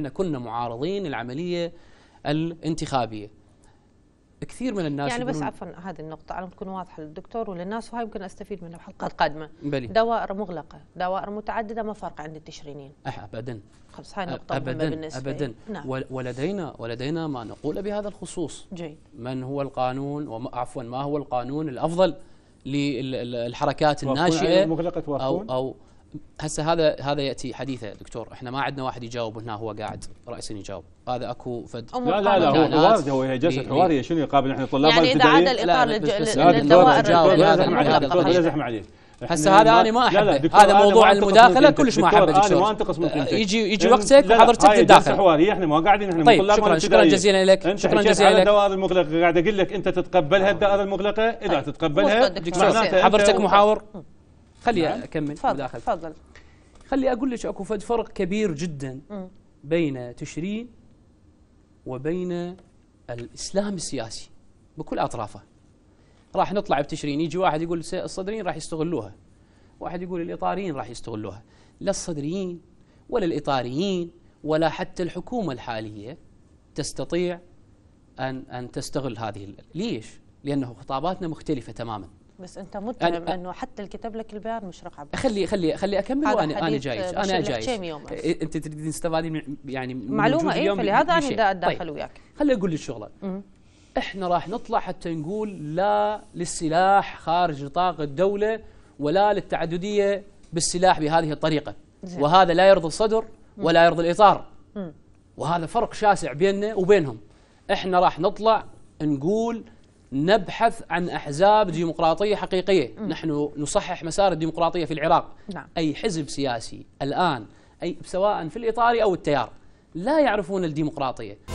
احنا كنا معارضين العمليه الانتخابيه كثير من الناس يعني بس عفوا هذه النقطة على تكون واضحة للدكتور وللناس وهاي يمكن استفيد منها بحلقات قادمة بلي. دوائر مغلقة دوائر متعددة ما فرق عند التشرينين أه، أبدا خلص هاي نقطة أبدا مهمة بالنسبة أبدا نعم. ولدينا ولدينا ما نقول بهذا الخصوص جيد من هو القانون وما عفوا ما هو القانون الأفضل للحركات الناشئة أيوة، أو أو هسه هذا هذا ياتي حديثه دكتور احنا ما عندنا واحد يجاوب هنا هو قاعد رئيس يجاوب هذا اكو فد لا لا لا هو حوار هو هي جلسه حواريه شنو يقابل احنا طلاب يعني اذا عاد الاطار للدوائر لا زحمه عليك هسه هذا انا ما احبه هذا موضوع المداخله كلش ما احبه دكتور انا ما انتقص من قيمتك يجي يجي وقتك وحضرتك تتداخل حواريه احنا ما قاعدين احنا طيب شكرا, شكرا جزيلا لك شكرا جزيلا لك الدوائر المغلقه قاعد اقول لك انت تتقبلها الدائره المغلقه اذا تتقبلها حضرتك محاور خلي نعم. اكمل تفضل تفضل خلي اقول لك اكو فد فرق كبير جدا م. بين تشرين وبين الاسلام السياسي بكل اطرافه راح نطلع بتشرين يجي واحد يقول الصدريين راح يستغلوها واحد يقول الاطاريين راح يستغلوها لا الصدريين ولا الاطاريين ولا حتى الحكومه الحاليه تستطيع ان ان تستغل هذه ليش؟ لانه خطاباتنا مختلفه تماما بس انت مذنب يعني انه حتى الكتاب لك البيان مش رقعه خلي خلي خلي اكمل وانا انا جاي انا جاي إيه، انت تريدين تستفادي من يعني من معلومه ايه فلهذا انا بدي اتداخل طيب. وياك خلي اقول لك شغله احنا راح نطلع حتى نقول لا للسلاح خارج نطاق الدوله ولا للتعدديه بالسلاح بهذه الطريقه زي. وهذا لا يرضي الصدر ولا يرضي الاطار وهذا فرق شاسع بيننا وبينهم احنا راح نطلع نقول نبحث عن أحزاب ديمقراطية حقيقية م. نحن نصحح مسار الديمقراطية في العراق نعم. أي حزب سياسي الآن أي سواء في الإطار أو التيار لا يعرفون الديمقراطية